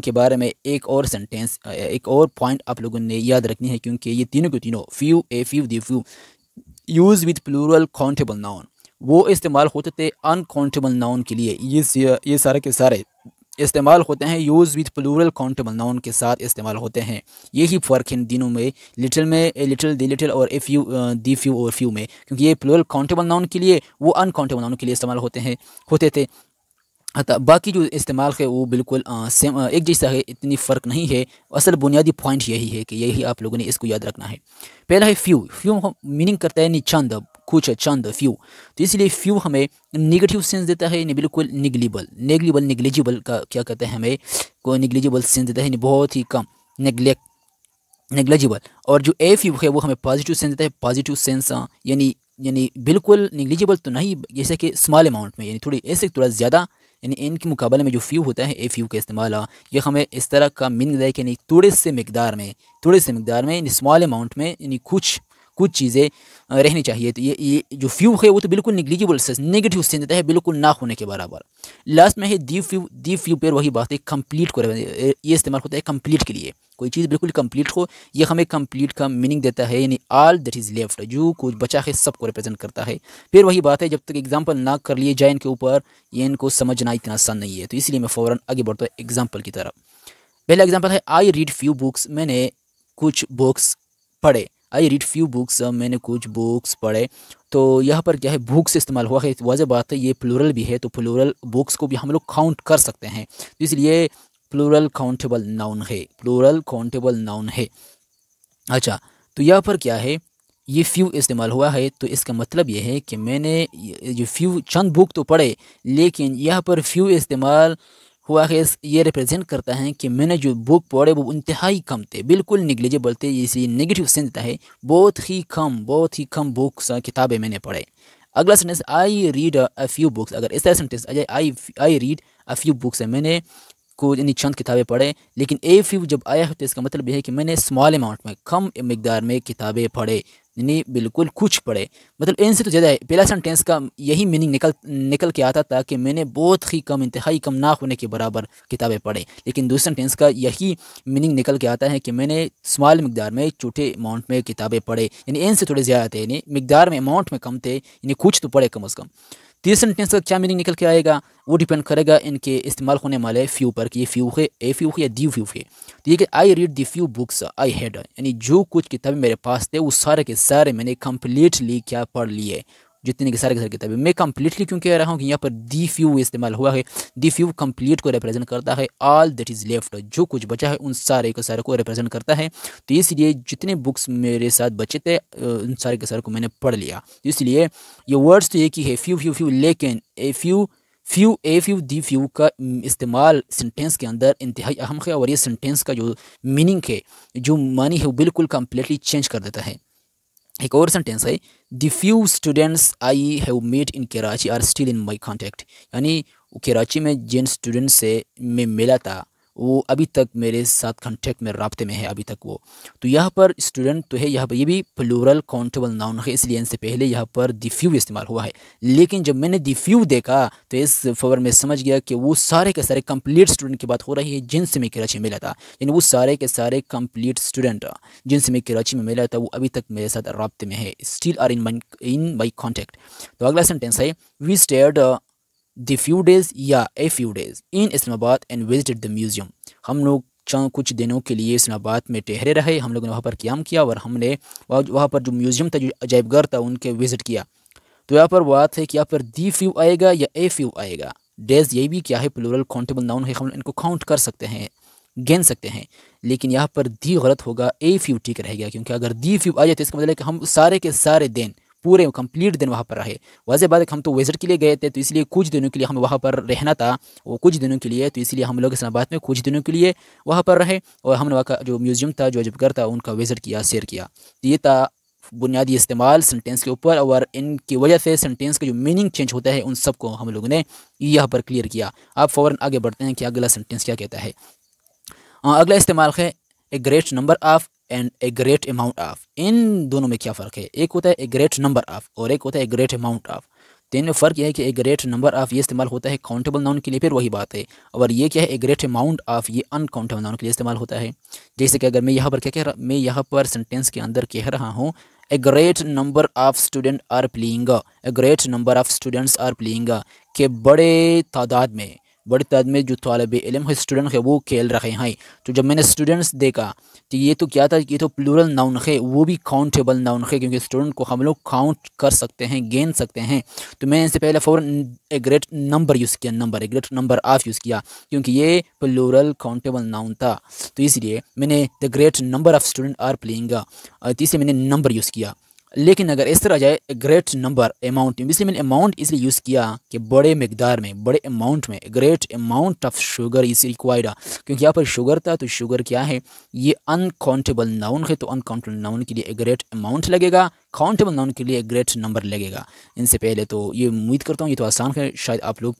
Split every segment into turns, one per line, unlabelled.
इस्लाम के बारे में एक और सेंटेंस एक और पॉइंट आप लोगों ने याद रखनी है क्योंकि ये तीनों के तीनों few a few the few use with plural countable noun वो इस्तेमाल होते थे अनकाउंटेबल नाउन के लिए ये ये सारे के सारे इस्तेमाल होते हैं use with plural countable noun के साथ इस्तेमाल होते हैं यही फ़र्क इन दिनों में लिटिल में लिटिल दी लिटिल और ए फ्यू दी फ्यू और फ्यू में क्योंकि ये प्लूरल काउंटेबल नाउन के लिए वो अनकाउंटेबल नाउन के लिए इस्तेमाल होते हैं होते थे अतः बाकी जो इस्तेमाल है वो बिल्कुल आ, सेम आ, एक जैसा है इतनी फ़र्क नहीं है असल बुनियादी पॉइंट यही है कि यही आप लोगों ने इसको याद रखना है पहला है फ्यू फ्यू मीनिंग करता है चंद कुछ चंद फ्यू तो इसलिए फ्यू हमें निगेटिव सेंस देता है यानी बिल्कुल निगलिबल नेगलीबल निगलिजिबल का क्या कहते हैं हमें को निगलिजिबल सेंस देता है यानी बहुत ही कम नेगलेक्ट नेग्लेजिबल और जो ए फ्यू है वो हमें पॉजिटिव सेंस देता है पॉजिटिव सेंस यानी यानी बिल्कुल निगलिजिबल तो नहीं जैसे कि स्मॉल अमाउंट में यानी थोड़ी ऐसे थोड़ा ज़्यादा यानी इनके के मुकाबले में जो फ्यू होता है ए फ्यू का इस्तेमाल ये हमें इस तरह का मिन गदाई यानी थोड़े से मकदार में थोड़े से मकदार में इन स्मॉल अमाउंट में यानी कुछ कुछ चीज़ें रहनी चाहिए तो ये ये जो फ्यू है वो तो बिल्कुल निगलिजिबल नेगेटिव सेंस देता है बिल्कुल ना होने के बराबर लास्ट में है the few the few pair वही बात है कंप्लीट को ये इस्तेमाल होता है कंप्लीट के लिए कोई चीज़ बिल्कुल कंप्लीट हो ये हमें कंप्लीट का मीनिंग देता है यानी ऑल दैट इज़ लेफ्ट जो कुछ बचा है सबको रिप्रेजेंट करता है फिर वही बात है जब तक एग्जाम्पल ना कर लिए जाए इनके ऊपर ये इनको समझना इतना आसान नहीं है तो इसलिए मैं फ़ौरन आगे बढ़ता हूँ एग्जाम्पल की तरफ पहला एग्जाम्पल है आई रीड फ्यू बुक्स मैंने कुछ बुक्स पढ़े आई रीड फ्यू बुक्स मैंने कुछ बुक्स पढ़े तो यहाँ पर क्या है बुक्स इस्तेमाल हुआ है वाजह बात है ये प्लूरल भी है तो प्लूरल बुक्स को भी हम लोग काउंट कर सकते हैं तो इसलिए प्लूरल काउंटेबल नाउन है प्लूरल काउंटेबल नाउन है अच्छा तो यहाँ पर क्या है ये फ्यू इस्तेमाल हुआ है तो इसका मतलब ये है कि मैंने ये फ्यू चंद बुक तो पढ़े लेकिन यहाँ पर फ्यू इस्तेमाल हुआ खेस ये रिप्रेजेंट करता है कि मैंने जो बुक पढ़े वो इंतहाई कम थे बिल्कुल निगलिजेबल थे इसलिए नेगेटिव सेंस देता है बहुत ही कम बहुत ही कम बुक्स किताबें मैंने पढ़े अगला sentence I read a few books अगर इस तरह सेंटेंस आ जाए I I read a few books है मैंने कुछ यानी चंद किताबें पढ़े लेकिन ए फ्यू जब आया है तो इसका मतलब यह है कि मैंने स्मॉल अमाउंट में कम मकदार में किताबें पढ़े यानी बिल्कुल कुछ पढ़े मतलब एन से तो ज़्यादा है पहला सेंटेंस का यही मीनिंग निकल निकल के आता था कि मैंने बहुत ही कम इंतहाई कम ना होने के बराबर किताबें पढ़े लेकिन दूसरे सेंटेंस का यही मीनिंग निकल के आता है कि मैंने स्मॉल मकदार में छोटे अमाउंट में किताबें पढ़े यानी एन से थोड़े ज़्यादा थे यानी मकदार में अमाउंट में कम थे यानी कुछ तो पढ़े कम अज़ कम तीसरे सेंटेंस का क्या मीनिंग निकल के आएगा वो डिपेंड करेगा इनके इस्तेमाल होने वाले फ्यू पर कि ये फ्यू है ए फ्यू है या दी फ्यू है तो ये कि I read the few books I had यानी जो कुछ किताबें मेरे पास थे वो सारे के सारे मैंने कम्प्लीटली क्या पढ़ लिए जितने के सारे के सारे किताबें मैं कम्प्लीटली क्यों कह रहा हूँ कि यहाँ पर दी फ्यू इस्तेमाल हुआ है दी फ्यू कम्प्लीट को रिप्रेजेंट करता है ऑल दैट इज़ लेफ्ट जो कुछ बचा है उन सारे के सारे को रिप्रेजेंट करता है तो इसलिए जितने बुक्स मेरे साथ बचे थे उन सारे के सारे को मैंने पढ़ लिया तो इसलिए ये वर्ड्स तो एक ही है फ्यू फ्यू फ्यू लेकिन a few few a few the few का इस्तेमाल सेंटेंस के अंदर इंतहाई अहम है और ये सेंटेंस का जो मीनिंग है जो मानी है वो बिल्कुल कम्प्लीटली चेंज कर देता है एक और सेंटेंस है the few students I have met in Karachi are still in my contact यानी कराची में जिन स्टूडेंट से मैं मिला था वो अभी तक मेरे साथ कॉन्टेक्ट में रबते में है अभी तक वो तो यहाँ पर स्टूडेंट तो है यहाँ पर ये भी प्लूरल काउंटेबल नाउन है इसलिए इनसे पहले यहाँ पर दिफ्यू इस्तेमाल हुआ है लेकिन जब मैंने दिफ्यू देखा तो इस फवर में समझ गया कि वो सारे के सारे कंप्लीट स्टूडेंट की बात हो रही है जिनसे मैं कराची में मिला था यानी वो सारे के सारे कम्प्लीट स्टूडेंट जिनसे मैं कराची में मिला था वो अभी तक मेरे साथ रबते में है still are in my in my contact तो अगला सेंटेंस है we stayed the few days या a few days in Islamabad and visit the museum हम लोग चंद कुछ दिनों के लिए इस्लामाबाद में ठहरे रहे हम लोगों ने वहाँ पर क्याम किया और हमने वहाँ पर जो म्यूज़ियम था जो अजायबगर था उनके विज़िट किया तो यहाँ पर बात है कि यहाँ पर दी फ्यू आएगा या ए फ्यू आएगा डेज ये भी क्या है प्लूरल काउंटेबल नाउन है हम इनको काउंट कर सकते हैं गिन सकते हैं लेकिन यहाँ पर दी गलत होगा ए फ्यू ठीक रहेगा क्योंकि अगर दी फ्यू आ जाए तो इसका मतलब है कि हम सारे के सारे दिन पूरे कंप्लीट दिन वहाँ पर रहे वजह बाद हम तो विजिट के लिए गए थे तो इसलिए कुछ दिनों के लिए हमें वहाँ पर रहना था वो कुछ दिनों के लिए तो इसलिए हम लोग इस्लाबाद में कुछ दिनों के लिए वहाँ पर रहे और हमने वहाँ का जो म्यूज़ियम था जो अजबगर था उनका विजिट किया शेयर किया तो ये था बुनियादी इस्तेमाल सेंटेंस के ऊपर और इनकी वजह से सेंटेंस का जो मीनिंग चेंज होता है उन सबको हम लोगों ने यहाँ पर क्लियर किया आप फ़ौर आगे बढ़ते हैं कि अगला सेंटेंस क्या कहता है अगला इस्तेमाल है a great number of and a great amount of इन दोनों में क्या फ़र्क है एक होता है ए ग्रेट नंबर ऑफ और एक होता है ए ग्रेट अमाउंट ऑफ तो इनमें फ़र्क यह है कि ए ग्रेट नंबर ऑफ़ ये इस्तेमाल होता है काउंटेबल नाउन के लिए फिर वही बात है और ये क्या है ए ग्रेट अमाउंट ऑफ़ ये अनकाउंटेबल नाउन के लिए इस्तेमाल होता है जैसे कि अगर मैं यहाँ पर क्या कह रहा मैं यहाँ पर सेंटेंस के अंदर कह रहा हूँ a great number of student are playing a great number of students are playing के बड़े तादाद में बड़ी तादाद में जो तलब इलम स्टूडेंट है वो खेल रहे हैं तो जब मैंने स्टूडेंट्स देखा तो ये तो क्या था ये तो प्लूरल नाउन है वो भी काउंटेबल नाउन है क्योंकि स्टूडेंट को हम लोग काउंट कर सकते हैं गेन सकते हैं तो मैंने इससे पहले for a great number use किया number a great number of use किया क्योंकि ये प्लूरल काउंटेबल नाउन था तो इसलिए मैंने the great number of student are playing तीसरे मैंने नंबर यूज़ किया लेकिन अगर इस तरह जाए ग्रेट नंबर अमाउंट इसलिए मैंने अमाउंट इसलिए यूज़ किया कि बड़े मकदार में बड़े अमाउंट में great amount of sugar is required क्योंकि यहाँ पर शुगर था तो शुगर क्या है ये अनकाउंटेबल नाउन है तो अनकाउंटेबल नाउन के लिए ग्रेट अमाउंट लगेगा काउंटेबल नाउन के लिए ग्रेट नंबर लगेगा इनसे पहले तो ये उम्मीद करता हूँ ये तो आसान है शायद आप लोग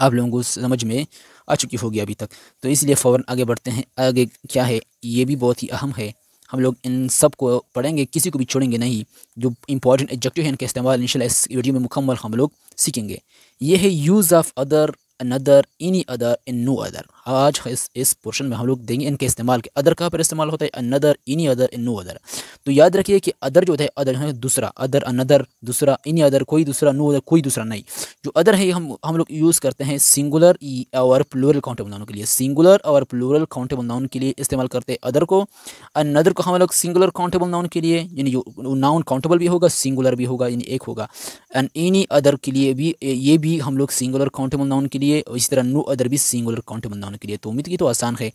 आप लोगों को समझ में आ चुकी होगी अभी तक तो इसलिए फ़ौर आगे बढ़ते हैं आगे क्या है ये भी बहुत ही अहम है हम लोग इन सब को पढ़ेंगे किसी को भी छोड़ेंगे नहीं जो इंपॉर्टेंट एडजेक्टिव है इनका इस्तेमाल इन इस वीडियो में मुकम्मल हम लोग सीखेंगे ये है use of other another any other in no other आज इस इस पोर्शन में हम लोग देंगे इनके इस्तेमाल के अदर कहाँ पर इस्तेमाल होता है another any other in no other तो याद रखिए कि अदर जो है अदर है दूसरा अदर अनदर दूसरा एनी अदर कोई दूसरा नो अदर कोई दूसरा नहीं जो अदर है हम हम लोग यूज़ करते हैं सिंगुलर और प्लूरल काउंटेबल नाउन के लिए सिंगुलर और प्लूरल काउंटेबल नाउन के लिए इस्तेमाल करते हैं अदर को अनदर को हम लोग सिंगुलर काउंटेबल नाउन के लिए यानी नाउन काउंटेबल भी होगा सिंगुलर भी होगा यानी एक होगा एंड एनी अदर के लिए भी ये भी हम लोग सिंगुलर काउंटेबल नाउन के लिए लिए इसी तरह नो अदर भी सिंगुलर काउंटेबल नाउन के लिए तो उम्मीद की तो आसान है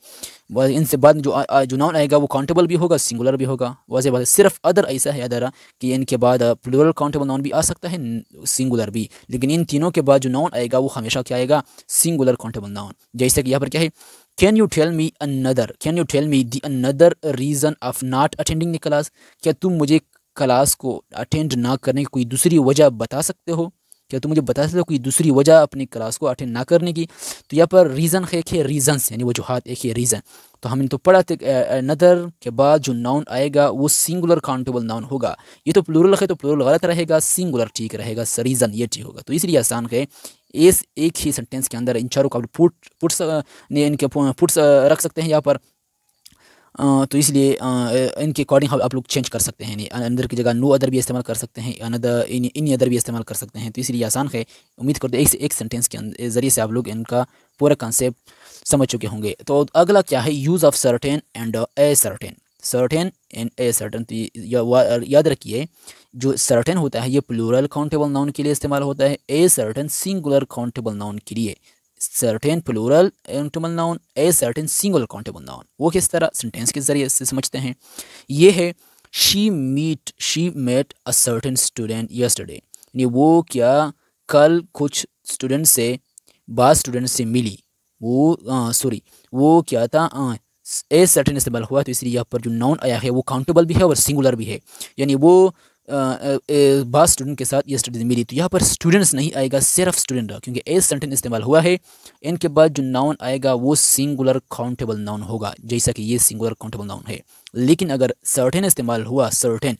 इनसे बाद जो आ, जो नाउन आएगा वो काउंटेबल भी होगा सिंगुलर भी होगा वाजह बात सिर्फ अदर ऐसा है अदरा कि इनके बाद प्लूरल काउंटेबल नाउन भी आ सकता है सिंगुलर भी लेकिन इन तीनों के बाद जो नाउन आएगा वो हमेशा क्या आएगा सिंगुलर काउंटेबल नाउन जैसे कि यहाँ पर क्या है can you tell me another can you tell me the another reason of not attending the class क्या तुम मुझे क्लास को अटेंड ना करने की कोई दूसरी वजह बता सकते हो क्या तुम मुझे बता सकते हो कोई दूसरी वजह अपनी क्लास को अटेंड ना करने की तो यहाँ पर रीज़न एक है रीजन यानी वजूहत एक है रीज़न तो हमने तो पढ़ा था नदर के बाद जो नाउन आएगा वो सिंगुलर काउंटेबल नाउन होगा ये तो प्लूरल है तो प्लूरल गलत रहेगा सिंगुलर ठीक रहेगा रीज़न ये ठीक होगा तो इसलिए आसान है इस एक ही सेंटेंस के अंदर इन चारों का आप पुट पुट इनके पुट्स रख सकते हैं यहाँ पर तो इसलिए इनके अकॉर्डिंग आप लोग चेंज कर सकते हैं अंदर की जगह नो अदर भी इस्तेमाल कर सकते हैं अनदर इन इन अदर भी इस्तेमाल कर सकते हैं तो इसलिए आसान है उम्मीद करते हैं एक से एक सेंटेंस के ज़रिए से आप लोग इनका पूरा कॉन्सेप्ट समझ चुके होंगे तो अगला क्या है use of certain and a certain certain and a certain तो याद रखिए जो सर्टेन होता है ये प्लूरल काउंटेबल नाउन के लिए इस्तेमाल होता है a certain singular countable noun के लिए सर्टेन प्लूरल इंटमल noun a certain single countable noun वो किस तरह सेंटेंस के ज़रिए से समझते हैं ये है she meet she met a certain student yesterday यानी वो क्या कल कुछ स्टूडेंट से बाद स्टूडेंट से मिली वो सॉरी वो क्या था आ, ए सर्टेन इस्तेमाल हुआ तो इसलिए यहाँ पर जो नाउन आया है वो काउंटेबल भी है और सिंगुलर भी है यानी वो बास स्टूडेंट के साथ ये स्टडीज मिली तो यहाँ पर स्टूडेंट्स नहीं आएगा सिर्फ स्टूडेंट क्योंकि एज सेंटेंस इस्तेमाल हुआ है इनके बाद जो नाउन आएगा वो सिंगुलर काउंटेबल नाउन होगा जैसा कि ये सिंगुलर काउंटेबल नाउन है लेकिन अगर सर्टेन इस्तेमाल हुआ सर्टेन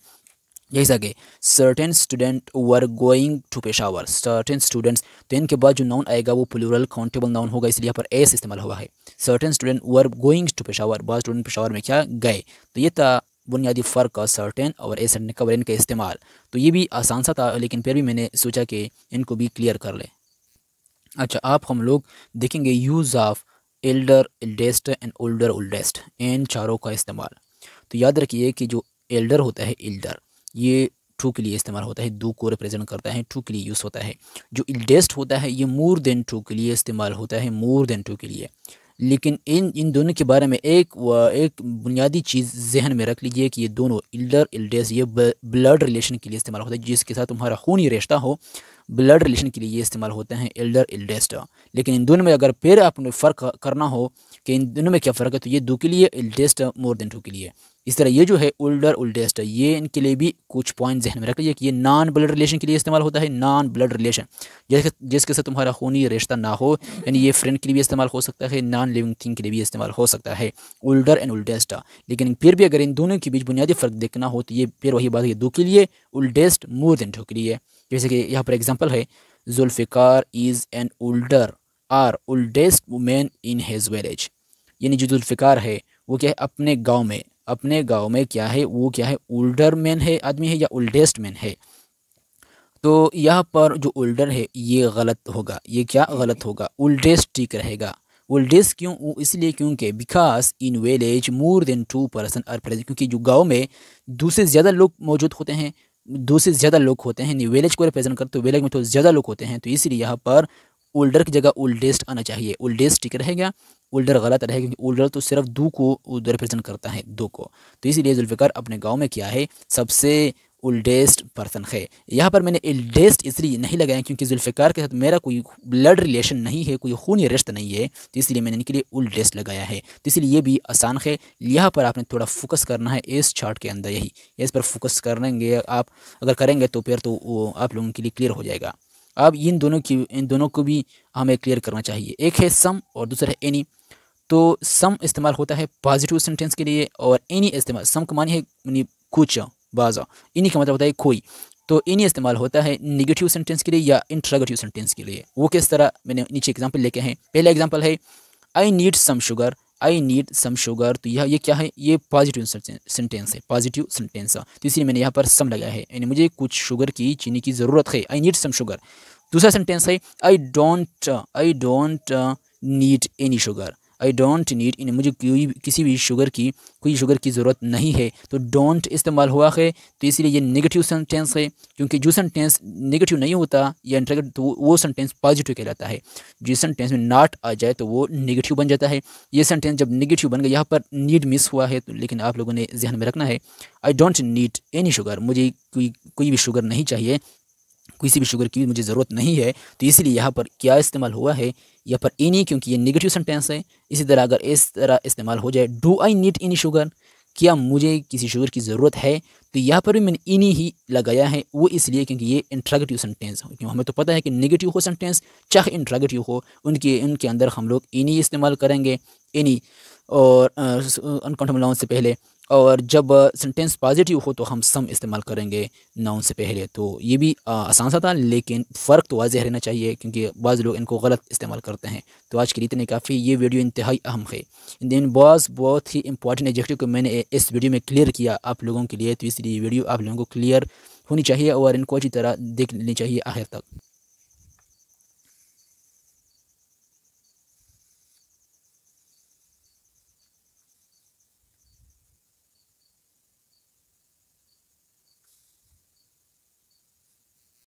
जैसा कि certain student were going to Peshawar certain students तो इनके बाद जो नाउन आएगा वो प्लूरल काउंटेबल नाउन होगा इसलिए यहाँ पर एस इस्तेमाल हुआ है certain student were going to Peshawar बाद स्टूडेंट पेशावर में क्या गए तो ये था बुनियादी फ़र्क सर्टेन और एसेंट कवर का इस्तेमाल तो ये भी आसान सा था लेकिन फिर भी मैंने सोचा कि इनको भी क्लियर कर लें अच्छा आप हम लोग देखेंगे use of elder eldest and older oldest इन चारों का इस्तेमाल तो याद रखिए कि जो एल्डर होता है एल्डर ये टू के लिए इस्तेमाल होता है दो को रिप्रेजेंट करता है टू के लिए यूज़ होता है जो एल्डेस्ट होता है ये मोर देन टू के लिए इस्तेमाल होता है मोर देन टू के लिए लेकिन इन इन दोनों के बारे में एक एक बुनियादी चीज़ जहन में रख लीजिए कि ये दोनों इल्डर इल्डेस ये ब्लड रिलेशन के लिए इस्तेमाल होता है जिसके साथ तुम्हारा खूनी रिश्ता हो ब्लड रिलेशन के लिए ये इस्तेमाल होते हैं एल्डर एल्डेस्ट लेकिन इन दोनों में अगर फिर आपने फ़र्क करना हो कि इन दोनों में क्या फ़र्क है तो ये दो के लिए एल्डेस्ट मोर देन टू के लिए इस तरह ये जो है ओल्डर ओल्डेस्ट है ये इनके लिए भी कुछ पॉइंट जहन में रख लीजिए कि ये नॉन ब्लड रिलेशन के लिए इस्तेमाल होता है नॉन ब्लड रिलेशन जैसे जिसके साथ तुम्हारा खूनी रिश्ता ना हो यानी ये फ्रेंड के लिए भी इस्तेमाल हो सकता है नॉन लिविंग थिंग के लिए भी इस्तेमाल हो सकता है ओल्डर एंड ओल्डेस्ट लेकिन फिर भी अगर इन दोनों के बीच बुनियादी फ़र्क देखना हो तो ये फिर वही बात है दो के लिए ओल्डेस्ट मोर देन टू के लिए जैसे कि यहाँ पर एग्जाम्पल है Zulfiqar is an older or oldest women in his village यानी जो जुल्फ़िकार है वो क्या है अपने गाँव में अपने गांव में क्या है वो क्या है ओल्डर मैन है आदमी है या ओल्डेस्ट मैन है तो यहाँ पर जो ओल्डर है ये गलत होगा ये क्या गलत होगा ओल्डेस्ट ठीक रहेगा ओल्डेस्ट क्यों इसलिए क्योंकि because in village more than two person are present क्योंकि जो गांव में दूसरे ज़्यादा लोग मौजूद होते हैं दो से ज़्यादा लोग होते हैं नहीं विलेज को रिप्रेजेंट करते तो विलेज में तो ज़्यादा लोग होते हैं तो इसलिए यहाँ पर ओल्डर की जगह ओल्डेस्ट आना चाहिए ओल्डेस्ट ठीक रहेगा ओल्डर गलत रहे क्योंकि ओल्डर तो सिर्फ दो को रिप्रेजेंट करता है दो को तो इसीलिए जुल्फ़िकार अपने गाँव में क्या है सबसे ओल्डेस्ट पर्सन है यहाँ पर मैंने एल्डेस्ट इसलिए नहीं लगाया क्योंकि जुल्फ़िकार के साथ मेरा कोई ब्लड रिलेशन नहीं है कोई खूनी रिश्ता नहीं है तो इसलिए मैंने इनके लिए ओल्डेस्ट लगाया है तो इसलिए ये भी आसान है यहाँ पर आपने थोड़ा फोकस करना है इस चार्ट के अंदर यही इस पर फोकस करेंगे आप अगर करेंगे तो फिर तो आप लोगों के लिए क्लियर हो जाएगा अब इन दोनों की इन दोनों को भी हमें क्लियर करना चाहिए एक है सम और दूसरा है एनी तो सम इस्तेमाल होता है पॉजिटिव सेंटेंस के लिए और एनी इस्तेमाल सम का मानी है यानी कुछ बाजा इन्हीं का मतलब होता है कोई तो इन्हीं इस्तेमाल होता है निगेटिव सेंटेंस के लिए या इंट्रागेटिव सेंटेंस के लिए वो किस तरह मैंने नीचे एग्जाम्पल लेके हैं पहला एग्जाम्पल है I need some sugar I need some sugar तो यह ये क्या है ये पॉजिटिव सेंटेंस है पॉजिटिव सेंटेंस है तो इसलिए मैंने यहाँ पर सम लगाया है यानी मुझे कुछ शुगर की चीनी की ज़रूरत है आई नीड सम शुगर दूसरा सेंटेंस है I don't I don't need any sugar I don't need in मुझे कोई किसी भी शुगर की कोई शुगर की ज़रूरत नहीं है तो डोंट इस्तेमाल हुआ है तो इसलिए ये नेगेटिव सेंटेंस है क्योंकि जो सेंटेंस नेगेटिव नहीं होता या इंटरगेट तो वो सेंटेंस पॉजिटिव कहलाता है जिस सेंटेंस में नाट आ जाए तो वो नेगेटिव बन जाता है ये सेंटेंस जब नेगेटिव बन गया यहाँ पर नीड मिस हुआ है तो लेकिन आप लोगों ने जहन में रखना है I don't need any sugar मुझे कोई कोई भी शुगर नहीं चाहिए किसी भी शुगर की मुझे ज़रूरत नहीं है तो इसलिए यहाँ पर क्या इस्तेमाल हुआ है या पर एनी e क्योंकि ये निगेटिव सेंटेंस है इसी तरह अगर इस तरह इस्तेमाल हो जाए do I need any sugar क्या मुझे किसी शुगर की ज़रूरत है तो यहाँ पर भी मैंने इन्हीं e ही लगाया है वो इसलिए क्योंकि ये इंट्रागेटिव सेंटेंस हो क्योंकि हमें तो पता है कि नेगेटिव हो सेंटेंस चाहे इंट्रागेटिव हो उनके उनके अंदर हम लोग इन्हीं e इस्तेमाल करेंगे इन्हीं और अनकाउंटेबल से पहले और जब सेंटेंस पॉजिटिव हो तो हम सम इस्तेमाल करेंगे नाउन से पहले तो ये भी आसान सा था लेकिन फ़र्क तो वाजह रहना चाहिए क्योंकि बाज़ लोग इनको गलत इस्तेमाल करते हैं तो आज के लिए इतने काफ़ी ये वीडियो इंतहाई अहम है दिन बॉस बहुत ही इंपॉर्टेंट एजेक्टिव को मैंने इस वीडियो में क्लियर किया आप लोगों के लिए तो इसलिए वीडियो आप लोगों को क्लियर होनी चाहिए और इनको अच्छी तरह देख लेनी चाहिए आखिर तक